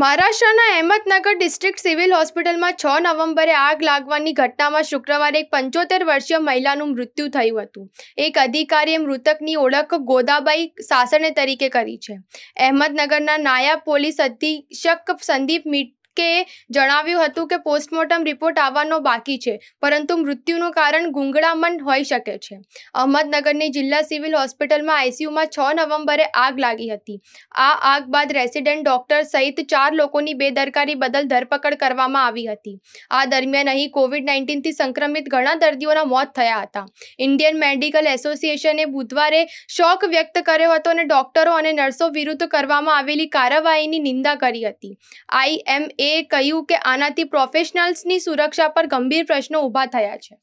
મહારાષ્ટ્રના Ahmednagar district civil હોસ્પિટલમાં છ નવેમ્બરે આગ લાગવાની ઘટનામાં શુક્રવારે એક પંચોતેર વર્ષીય મહિલાનું મૃત્યુ થયું હતું એક અધિકારીએ મૃતકની ઓળખ ગોદાબાઈ સાસણે તરીકે કરી છે અહેમદનગરના નાયબ પોલીસ અધિક્ષક સંદીપ મીટ કે જણાવ્યું હતું કે પોસ્ટમોર્ટમ રિપોર્ટ આવવાનો બાકી છે પરંતુ મૃત્યુનું કારણ ગુંગળામણ હોઈ શકે છે અહમદનગરની જિલ્લા સિવિલ હોસ્પિટલમાં આઈસીયુમાં છ નવેમ્બરે આગ લાગી હતી આ આગ બાદ રેસિડેન્ટ ડોક્ટર સહિત ચાર લોકોની બેદરકારી બદલ ધરપકડ કરવામાં આવી હતી આ દરમિયાન અહીં કોવિડ નાઇન્ટીનથી સંક્રમિત ઘણા દર્દીઓના મોત થયા હતા ઇન્ડિયન મેડિકલ એસોસિએશને બુધવારે શોક વ્યક્ત કર્યો હતો અને ડોક્ટરો અને નર્સો વિરુદ્ધ કરવામાં આવેલી કાર્યવાહીની નિંદા કરી હતી આઈ એમ એ કહ્યું કે આનાથી પ્રોફેશનલ્સની સુરક્ષા પર ગંભીર પ્રશ્નો ઊભા થયા છે